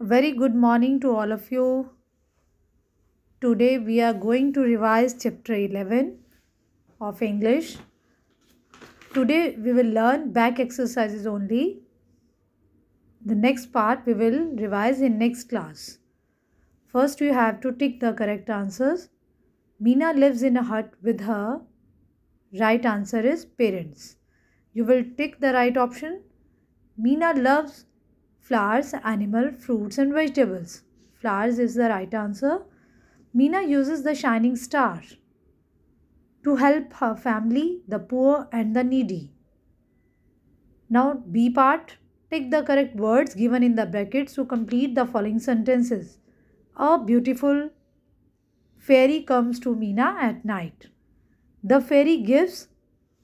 very good morning to all of you today we are going to revise chapter 11 of english today we will learn back exercises only the next part we will revise in next class first you have to tick the correct answers meena lives in a hut with her right answer is parents you will tick the right option meena loves Flowers, animal, fruits and vegetables. Flowers is the right answer. Meena uses the shining star to help her family, the poor and the needy. Now B part, take the correct words given in the brackets to complete the following sentences. A beautiful fairy comes to Meena at night. The fairy gives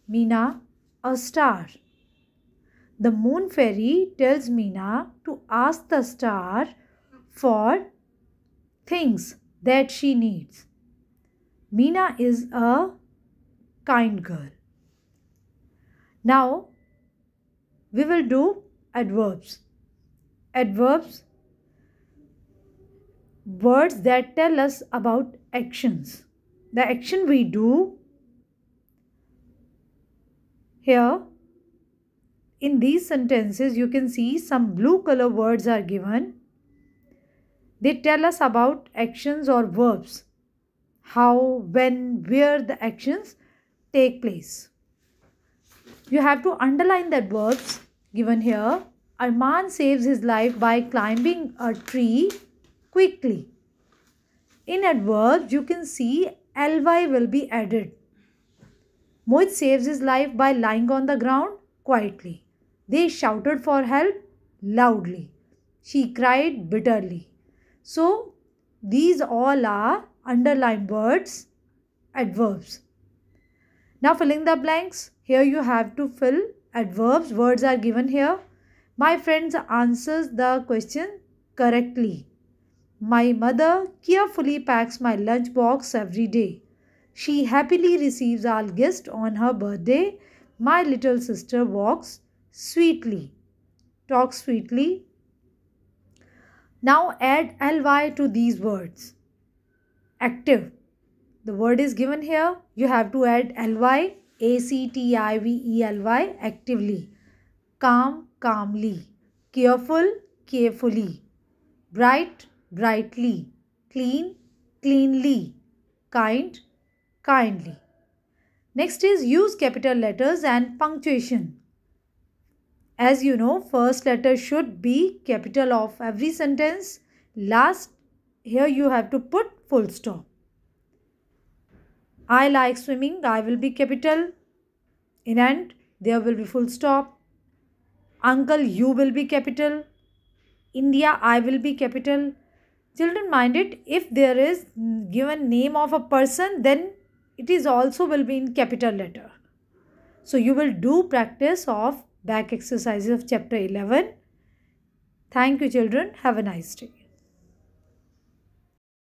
Meena a star. The moon fairy tells Meena to ask the star for things that she needs. Meena is a kind girl. Now we will do adverbs. Adverbs words that tell us about actions. The action we do here in these sentences you can see some blue color words are given. They tell us about actions or verbs. How, when, where the actions take place. You have to underline that verbs given here. Arman saves his life by climbing a tree quickly. In adverbs, you can see ly will be added. Mohit saves his life by lying on the ground quietly. They shouted for help loudly. She cried bitterly. So, these all are underlined words, adverbs. Now, filling the blanks. Here you have to fill adverbs. Words are given here. My friends answers the question correctly. My mother carefully packs my lunch box every day. She happily receives our guest on her birthday. My little sister walks sweetly. Talk sweetly. Now add ly to these words. Active. The word is given here. You have to add ly, A C T I V E L Y, actively. Calm, calmly. Careful, carefully. Bright, brightly. Clean, cleanly. Kind, kindly. Next is use capital letters and punctuation. As you know, first letter should be capital of every sentence. Last, here you have to put full stop. I like swimming. I will be capital. In end, there will be full stop. Uncle, you will be capital. India, I will be capital. Children, mind it, if there is given name of a person, then it is also will be in capital letter. So you will do practice of back exercises of chapter 11. Thank you children. Have a nice day.